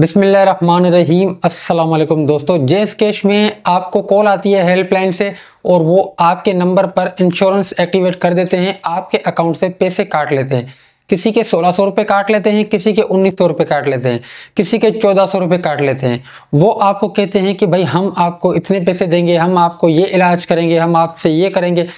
बिसमीम असलम दोस्तों जेस कैश में आपको कॉल आती है हेल्पलाइन से और वो आपके नंबर पर इंश्योरेंस एक्टिवेट कर देते हैं आपके अकाउंट से पैसे काट लेते हैं किसी के सोलह सौ रुपये काट लेते हैं किसी के उन्नीस सौ रुपये काट लेते हैं किसी के चौदह सौ रुपये काट लेते हैं वो आपको कहते हैं कि भाई हम आपको इतने पैसे देंगे हम आपको ये इलाज करेंगे हम आपसे ये करेंगे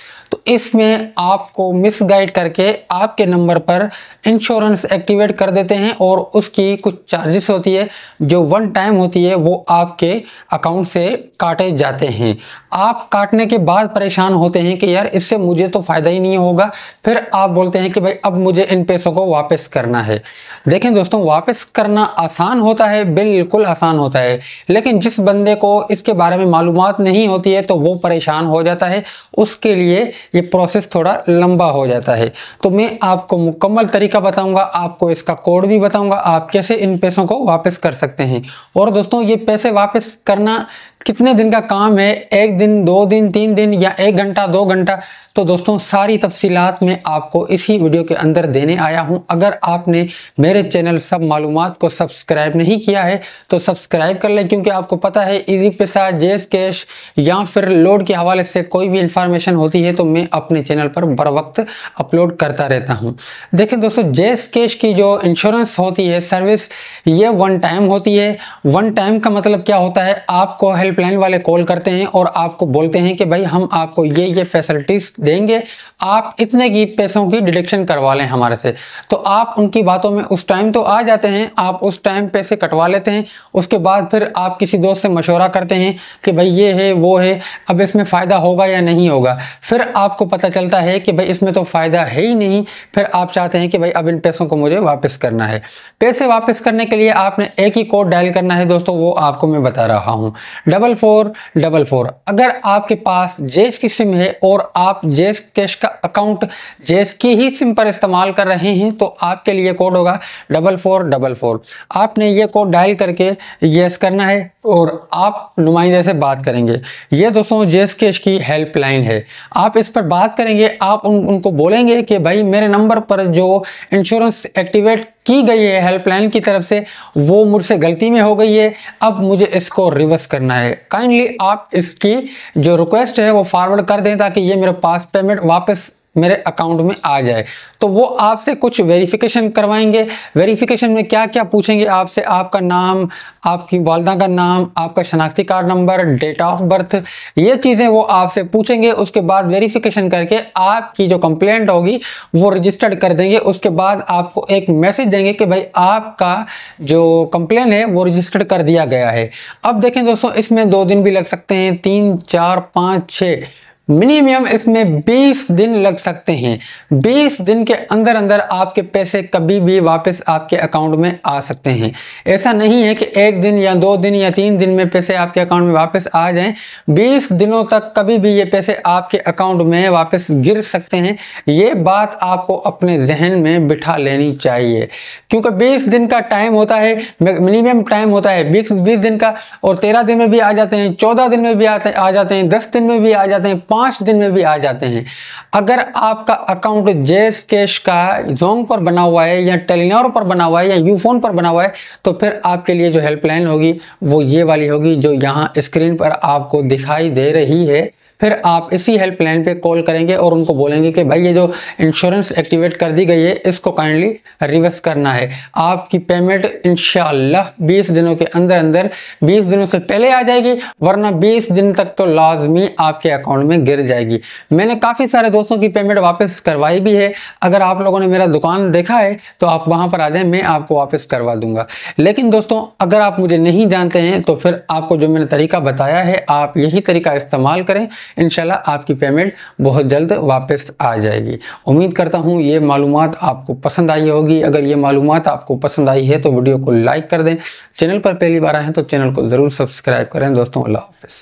इसमें आपको मिसगाइड करके आपके नंबर पर इंश्योरेंस एक्टिवेट कर देते हैं और उसकी कुछ चार्जेस होती है जो वन टाइम होती है वो आपके अकाउंट से काटे जाते हैं आप काटने के बाद परेशान होते हैं कि यार इससे मुझे तो फ़ायदा ही नहीं होगा फिर आप बोलते हैं कि भाई अब मुझे इन पैसों को वापस करना है देखें दोस्तों वापस करना आसान होता है बिल्कुल आसान होता है लेकिन जिस बंदे को इसके बारे में मालूम नहीं होती है तो वो परेशान हो जाता है उसके लिए ये प्रोसेस थोड़ा लंबा हो जाता है तो मैं आपको मुकम्मल तरीका बताऊंगा आपको इसका कोड भी बताऊंगा आप कैसे इन पैसों को वापस कर सकते हैं और दोस्तों ये पैसे वापस करना कितने दिन का काम है एक दिन दो दिन तीन दिन या एक घंटा दो घंटा तो दोस्तों सारी तफसीलात में आपको इसी वीडियो के अंदर देने आया हूं अगर आपने मेरे चैनल सब मालूम को सब्सक्राइब नहीं किया है तो सब्सक्राइब कर लें क्योंकि आपको पता है इजी पैसा जेस कैश या फिर लोड के हवाले से कोई भी इंफॉर्मेशन होती है तो मैं अपने चैनल पर बर वक्त अपलोड करता रहता हूँ देखें दोस्तों जेस कैश की जो इंश्योरेंस होती है सर्विस ये वन टाइम होती है वन टाइम का मतलब क्या होता है आपको हेल्प हेल्पलाइन वाले कॉल करते हैं और आपको बोलते हैं कि भाई हम आपको ये ये फैसिलिटीज़ देंगे आप इतने की पैसों की डिडक्शन करवा लें हमारे से तो आप उनकी बातों में उस टाइम तो आ जाते हैं आप उस टाइम पैसे कटवा लेते हैं उसके बाद फिर आप किसी दोस्त से मशवरा करते हैं कि भाई ये है वो है अब इसमें फ़ायदा होगा या नहीं होगा फिर आपको पता चलता है कि भाई इसमें तो फ़ायदा है ही नहीं फिर आप चाहते हैं कि भाई अब इन पैसों को मुझे वापस करना है पैसे वापस करने के लिए आपने एक ही कोड डायल करना है दोस्तों वो आपको मैं बता रहा हूँ double double four double four अगर आपके पास जेस की सिम है और आप जेस कैश का अकाउंट जेस की ही सिम पर इस्तेमाल कर रहे हैं तो आपके लिए कोड होगा डबल फोर डबल फोर आपने ये कोड डायल करके येस करना है और आप नुमाइंदे से बात करेंगे ये दोस्तों जेस कैश की हेल्पलाइन है आप इस पर बात करेंगे आप उन, उनको बोलेंगे कि भाई मेरे नंबर पर जो इंश्योरेंस एक्टिवेट की गई है हेल्पलाइन की तरफ से वो मुझसे गलती में हो गई है अब मुझे इसको रिवर्स करना है काइंडली आप इसकी जो रिक्वेस्ट है वो फॉरवर्ड कर दें ताकि ये मेरे पास पेमेंट वापस मेरे अकाउंट में आ जाए तो वो आपसे कुछ वेरिफिकेशन करवाएंगे वेरिफिकेशन में क्या क्या पूछेंगे आपसे आपका नाम आपकी वालदा का नाम आपका शनाख्ती card number date of birth ये चीज़ें वो आपसे पूछेंगे उसके बाद वेरिफिकेशन करके आपकी जो कंप्लेंट होगी वो रजिस्टर्ड कर देंगे उसके बाद आपको एक मैसेज देंगे कि भाई आपका जो कंप्लेन है वो रजिस्टर्ड कर दिया गया है अब देखें दोस्तों इसमें दो दिन भी लग सकते हैं तीन चार पाँच छः मिनिमम इसमें 20 दिन लग सकते हैं 20 दिन के अंदर अंदर आपके पैसे कभी भी वापस आपके अकाउंट में आ सकते हैं ऐसा नहीं है कि एक दिन या दो दिन या तीन दिन में पैसे आपके अकाउंट में वापस आ जाएं 20 दिनों तक कभी भी ये पैसे आपके अकाउंट में वापस गिर सकते हैं ये बात आपको अपने जहन में बिठा लेनी चाहिए क्योंकि बीस दिन का टाइम होता है मिनिमम टाइम होता है बीस बीस दिन का और तेरह दिन में भी आ जाते हैं चौदह दिन में भी आ जाते हैं दस दिन में भी आ जाते हैं पाँच दिन में भी आ जाते हैं अगर आपका अकाउंट जेस कैश का जोंग पर बना हुआ है या टेलीनोर पर बना हुआ है या यूफोन पर बना हुआ है तो फिर आपके लिए जो हेल्पलाइन होगी वो ये वाली होगी जो यहाँ स्क्रीन पर आपको दिखाई दे रही है फिर आप इसी हेल्पलाइन पे कॉल करेंगे और उनको बोलेंगे कि भाई ये जो इंश्योरेंस एक्टिवेट कर दी गई है इसको काइंडली रिवर्स करना है आपकी पेमेंट इन 20 दिनों के अंदर अंदर 20 दिनों से पहले आ जाएगी वरना 20 दिन तक तो लाजमी आपके अकाउंट में गिर जाएगी मैंने काफ़ी सारे दोस्तों की पेमेंट वापस करवाई भी है अगर आप लोगों ने मेरा दुकान देखा है तो आप वहाँ पर आ जाए मैं आपको वापस करवा दूंगा लेकिन दोस्तों अगर आप मुझे नहीं जानते हैं तो फिर आपको जो मैंने तरीका बताया है आप यही तरीका इस्तेमाल करें इनशाला आपकी पेमेंट बहुत जल्द वापस आ जाएगी उम्मीद करता हूँ ये मालूम आपको पसंद आई होगी अगर ये मालूम आपको पसंद आई है तो वीडियो को लाइक कर दें चैनल पर पहली बार आए हैं तो चैनल को ज़रूर सब्सक्राइब करें दोस्तों अल्लाह हाफ़